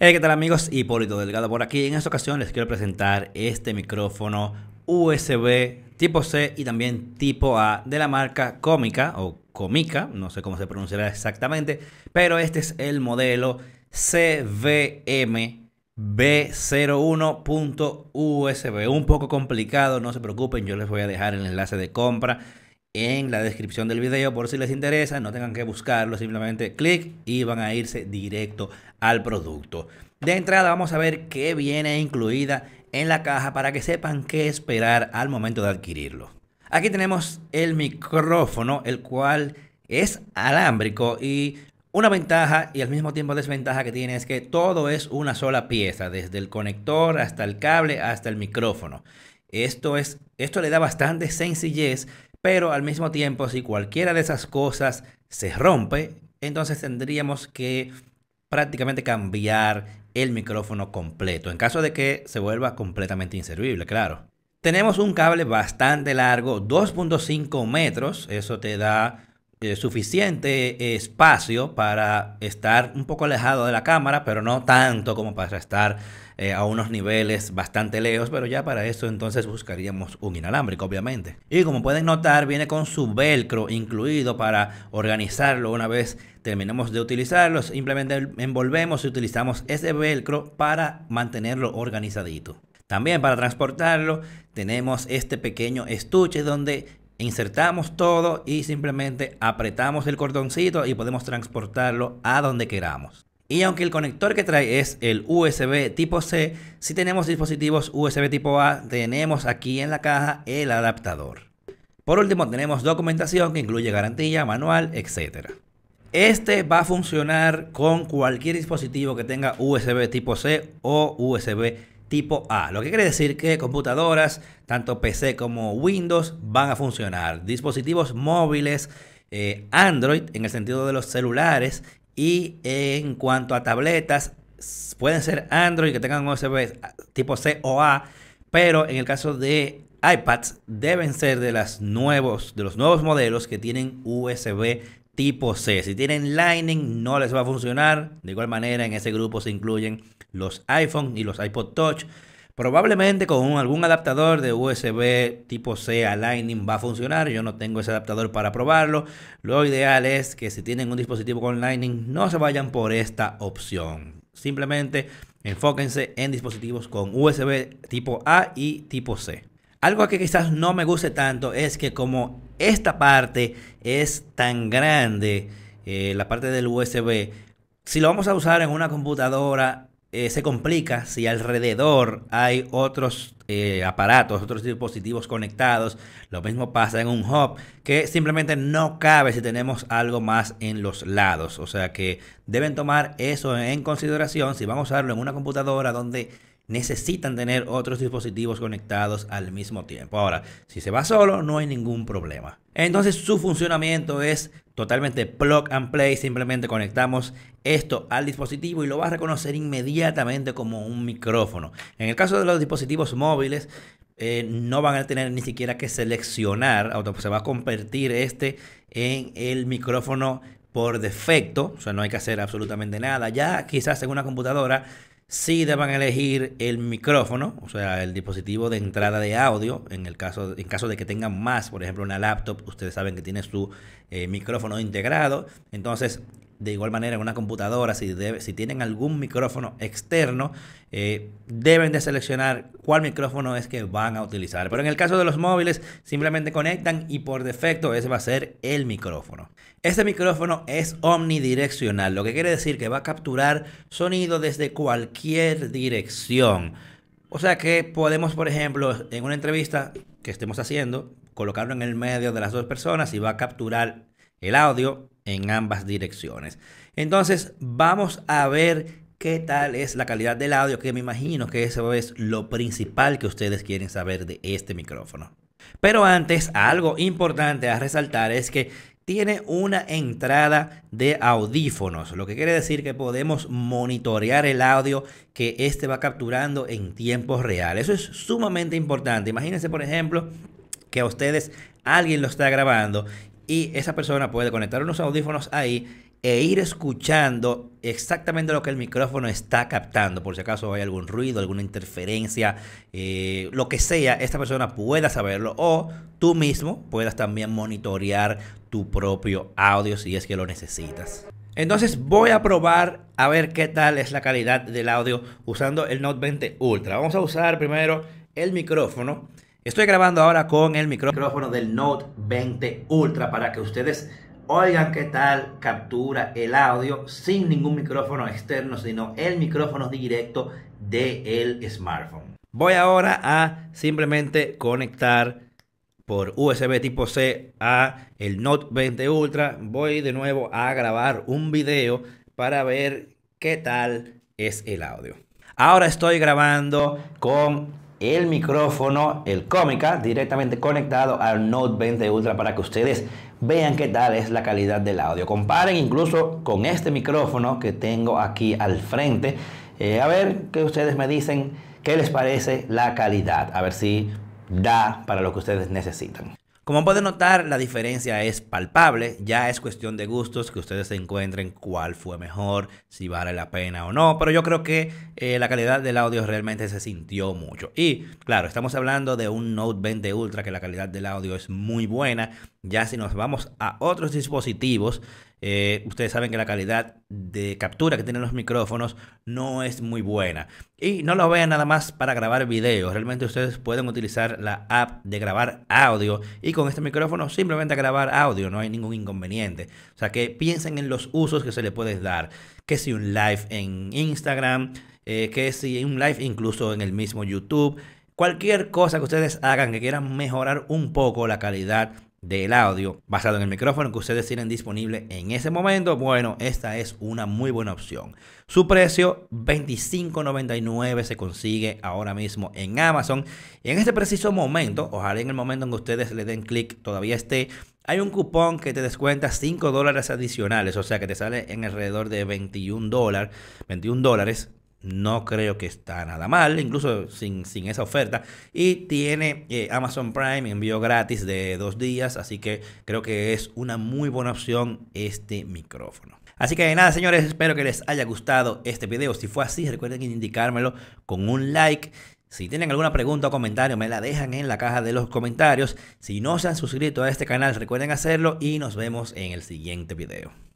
Hey, ¿qué tal amigos? Hipólito Delgado por aquí. En esta ocasión les quiero presentar este micrófono USB tipo C y también tipo A de la marca Cómica o Comica, no sé cómo se pronunciará exactamente, pero este es el modelo CVM B01.USB. Un poco complicado, no se preocupen, yo les voy a dejar el enlace de compra en la descripción del video por si les interesa, no tengan que buscarlo, simplemente clic y van a irse directo al producto. De entrada vamos a ver qué viene incluida en la caja para que sepan qué esperar al momento de adquirirlo. Aquí tenemos el micrófono, el cual es alámbrico y una ventaja y al mismo tiempo desventaja que tiene es que todo es una sola pieza, desde el conector hasta el cable hasta el micrófono. Esto, es, esto le da bastante sencillez pero al mismo tiempo, si cualquiera de esas cosas se rompe, entonces tendríamos que prácticamente cambiar el micrófono completo, en caso de que se vuelva completamente inservible, claro. Tenemos un cable bastante largo, 2.5 metros, eso te da eh, suficiente espacio para estar un poco alejado de la cámara, pero no tanto como para estar eh, a unos niveles bastante lejos, pero ya para eso entonces buscaríamos un inalámbrico, obviamente. Y como pueden notar, viene con su velcro incluido para organizarlo una vez terminemos de utilizarlo. Simplemente envolvemos y utilizamos ese velcro para mantenerlo organizadito. También para transportarlo tenemos este pequeño estuche donde insertamos todo y simplemente apretamos el cordoncito y podemos transportarlo a donde queramos. Y aunque el conector que trae es el USB tipo C, si tenemos dispositivos USB tipo A, tenemos aquí en la caja el adaptador. Por último, tenemos documentación que incluye garantía, manual, etc. Este va a funcionar con cualquier dispositivo que tenga USB tipo C o USB tipo A, lo que quiere decir que computadoras, tanto PC como Windows, van a funcionar. Dispositivos móviles, eh, Android en el sentido de los celulares y en cuanto a tabletas, pueden ser Android que tengan USB tipo C o A, pero en el caso de iPads deben ser de, de los nuevos modelos que tienen USB tipo C. Si tienen Lightning, no les va a funcionar. De igual manera, en ese grupo se incluyen los iPhone y los iPod Touch. Probablemente con algún adaptador de USB tipo C a Lightning va a funcionar. Yo no tengo ese adaptador para probarlo. Lo ideal es que si tienen un dispositivo con Lightning no se vayan por esta opción. Simplemente enfóquense en dispositivos con USB tipo A y tipo C. Algo que quizás no me guste tanto es que como esta parte es tan grande, eh, la parte del USB, si lo vamos a usar en una computadora, eh, se complica si alrededor hay otros eh, aparatos, otros dispositivos conectados. Lo mismo pasa en un hub que simplemente no cabe si tenemos algo más en los lados. O sea que deben tomar eso en consideración si van a usarlo en una computadora donde necesitan tener otros dispositivos conectados al mismo tiempo. Ahora, si se va solo, no hay ningún problema. Entonces su funcionamiento es totalmente plug and play, simplemente conectamos esto al dispositivo y lo va a reconocer inmediatamente como un micrófono. En el caso de los dispositivos móviles, eh, no van a tener ni siquiera que seleccionar, se va a convertir este en el micrófono por defecto, o sea, no hay que hacer absolutamente nada. Ya quizás en una computadora sí deban elegir el micrófono, o sea, el dispositivo de entrada de audio, en el caso, en caso de que tengan más, por ejemplo, una laptop, ustedes saben que tiene su eh, micrófono integrado, entonces de igual manera, en una computadora, si, tienen algún micrófono externo, eh, deben de seleccionar cuál micrófono es que van a utilizar. Pero en el caso de los móviles, simplemente conectan y por defecto ese va a ser el micrófono. Este micrófono es omnidireccional, lo que quiere decir que va a capturar sonido desde cualquier dirección. O sea que podemos, por ejemplo, en una entrevista que estemos haciendo, colocarlo en el medio de las dos personas y va a capturar el audio en ambas direcciones. Entonces, vamos a ver qué tal es la calidad del audio, que me imagino que eso es lo principal que ustedes quieren saber de este micrófono. Pero antes, algo importante a resaltar es que tiene una entrada de audífonos, lo que quiere decir que podemos monitorear el audio que este va capturando en tiempo real. Eso es sumamente importante. Imagínense, por ejemplo, que a ustedes alguien lo está grabando y esa persona puede conectar unos audífonos ahí e ir escuchando exactamente lo que el micrófono está captando. Por si acaso hay algún ruido, alguna interferencia, eh, lo que sea, esta persona pueda saberlo o tú mismo puedas también monitorear tu propio audio si es que lo necesitas. Entonces voy a probar a ver qué tal es la calidad del audio usando el Note 20 Ultra. Vamos a usar primero el micrófono Estoy grabando ahora con el micrófono del Note 20 Ultra para que ustedes oigan qué tal captura el audio sin ningún micrófono externo, sino el micrófono directo del el smartphone. Voy ahora a simplemente conectar por USB tipo C a el Note 20 Ultra. Voy de nuevo a grabar un video para ver qué tal es el audio. Ahora estoy grabando con el micrófono, el Cómica, directamente conectado al Note 20 Ultra para que ustedes vean qué tal es la calidad del audio. Comparen incluso con este micrófono que tengo aquí al frente. Eh, a ver qué ustedes me dicen, qué les parece la calidad. A ver si da para lo que ustedes necesitan. Como pueden notar, la diferencia es palpable, ya es cuestión de gustos que ustedes encuentren cuál fue mejor, si vale la pena o no, pero yo creo que eh, la calidad del audio realmente se sintió mucho. Y claro, estamos hablando de un Note 20 Ultra que la calidad del audio es muy buena, ya si nos vamos a otros dispositivos, eh, ustedes saben que la calidad de captura que tienen los micrófonos no es muy buena. Y no lo vean nada más para grabar videos. Realmente ustedes pueden utilizar la app de grabar audio. Y con este micrófono simplemente grabar audio. No hay ningún inconveniente. O sea que piensen en los usos que se le puede dar. Que si un live en Instagram. Eh, que si un live incluso en el mismo YouTube. Cualquier cosa que ustedes hagan que quieran mejorar un poco la calidad del audio basado en el micrófono que ustedes tienen disponible en ese momento, bueno, esta es una muy buena opción. Su precio 25.99 se consigue ahora mismo en Amazon. Y en este preciso momento, ojalá en el momento en que ustedes le den clic todavía esté, hay un cupón que te descuenta 5 dólares adicionales, o sea que te sale en alrededor de 21 dólares, 21 dólares no creo que está nada mal, incluso sin, sin esa oferta. Y tiene eh, Amazon Prime, envío gratis de dos días, así que creo que es una muy buena opción este micrófono. Así que nada, señores, espero que les haya gustado este video. Si fue así, recuerden indicármelo con un like. Si tienen alguna pregunta o comentario, me la dejan en la caja de los comentarios. Si no se han suscrito a este canal, recuerden hacerlo y nos vemos en el siguiente video.